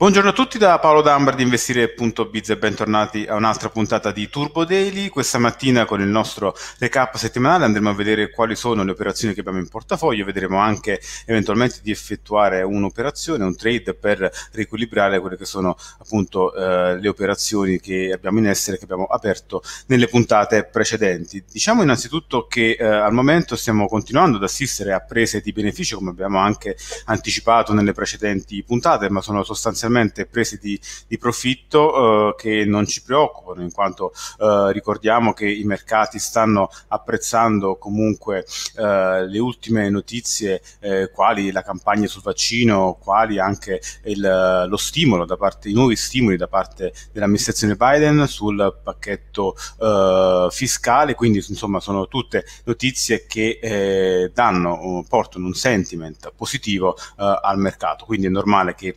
Buongiorno a tutti da Paolo D'Ambra di investire.biz e bentornati a un'altra puntata di Turbo Daily. Questa mattina con il nostro recap settimanale andremo a vedere quali sono le operazioni che abbiamo in portafoglio, vedremo anche eventualmente di effettuare un'operazione, un trade per riequilibrare quelle che sono appunto eh, le operazioni che abbiamo in essere, che abbiamo aperto nelle puntate precedenti. Diciamo innanzitutto che eh, al momento stiamo continuando ad assistere a prese di beneficio come abbiamo anche anticipato nelle precedenti puntate, ma sono sostanzialmente sostanzialmente prese di, di profitto eh, che non ci preoccupano, in quanto eh, ricordiamo che i mercati stanno apprezzando comunque eh, le ultime notizie, eh, quali la campagna sul vaccino, quali anche il, lo stimolo da parte, i nuovi stimoli da parte dell'amministrazione Biden sul pacchetto eh, fiscale, quindi insomma sono tutte notizie che eh, danno, portano un sentiment positivo al mercato, quindi è normale che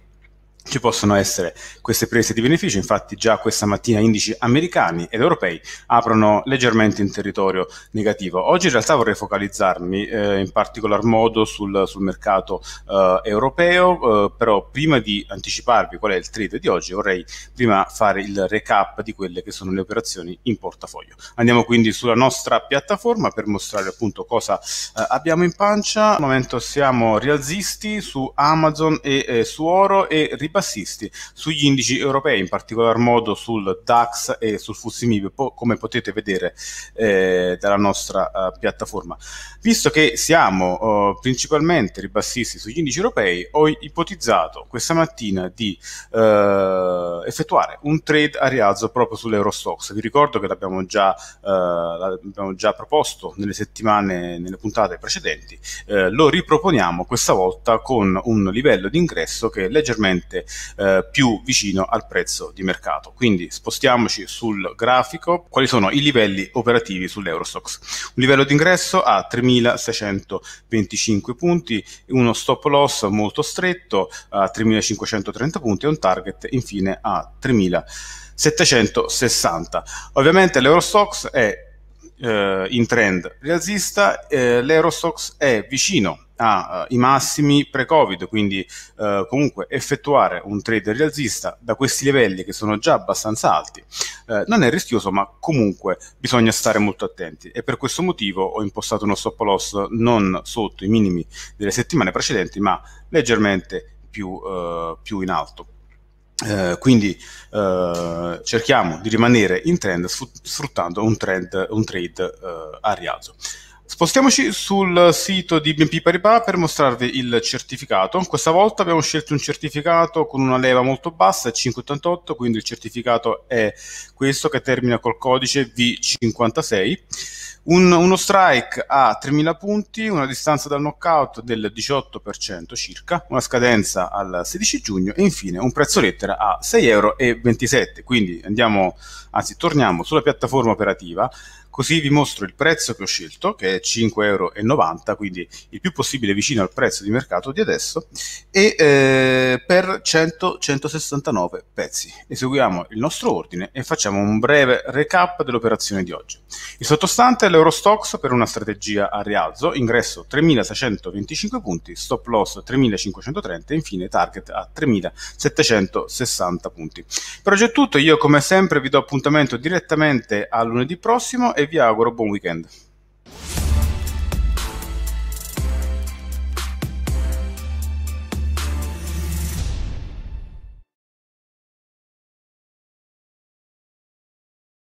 ci possono essere queste prese di beneficio, infatti già questa mattina indici americani ed europei aprono leggermente in territorio negativo. Oggi in realtà vorrei focalizzarmi eh, in particolar modo sul, sul mercato eh, europeo, eh, però prima di anticiparvi qual è il trade di oggi vorrei prima fare il recap di quelle che sono le operazioni in portafoglio. Andiamo quindi sulla nostra piattaforma per mostrare appunto cosa eh, abbiamo in pancia. Al momento siamo rialzisti su Amazon e eh, su oro e ripetiamo bassisti sugli indici europei, in particolar modo sul DAX e sul FUSIMIB, po- come potete vedere eh, dalla nostra eh, piattaforma. Visto che siamo eh, principalmente ribassisti sugli indici europei, ho ipotizzato questa mattina di eh, effettuare un trade a rialzo proprio sull'Eurostox. Vi ricordo che l'abbiamo già, eh, l'abbiamo già proposto nelle settimane, nelle puntate precedenti, eh, lo riproponiamo questa volta con un livello di ingresso che è leggermente eh, più vicino al prezzo di mercato. Quindi spostiamoci sul grafico, quali sono i livelli operativi sull'Eurostox. Un livello d'ingresso a 3.625 punti, uno stop loss molto stretto a 3.530 punti e un target infine a 3.760. Ovviamente l'Eurostox è eh, in trend rialzista, eh, l'Eurostox è vicino ai eh, massimi pre-Covid, quindi eh, comunque effettuare un trade rialzista da questi livelli che sono già abbastanza alti eh, non è rischioso, ma comunque bisogna stare molto attenti e per questo motivo ho impostato uno stop loss non sotto i minimi delle settimane precedenti, ma leggermente più, eh, più in alto. Eh, quindi eh, cerchiamo di rimanere in trend sfruttando un, trend, un trade eh, a rialzo. Spostiamoci sul sito di BNP Paribas per mostrarvi il certificato. Questa volta abbiamo scelto un certificato con una leva molto bassa, 588, quindi il certificato è questo che termina col codice V56. Un, uno strike a 3000 punti, una distanza dal knockout del 18% circa, una scadenza al 16 giugno e infine un prezzo lettera a 6,27 euro. Quindi andiamo, anzi torniamo sulla piattaforma operativa, così vi mostro il prezzo che ho scelto, che è 5,90 euro, quindi il più possibile vicino al prezzo di mercato di adesso, e eh, per 100, 169 pezzi. Eseguiamo il nostro ordine e facciamo un breve recap dell'operazione di oggi. Il sottostante è l'Eurostox per una strategia a rialzo, ingresso 3.625 punti, stop loss 3.530 e infine target a 3.760 punti. Per oggi è tutto, io come sempre vi do appuntamento direttamente a lunedì prossimo e vi auguro buon weekend.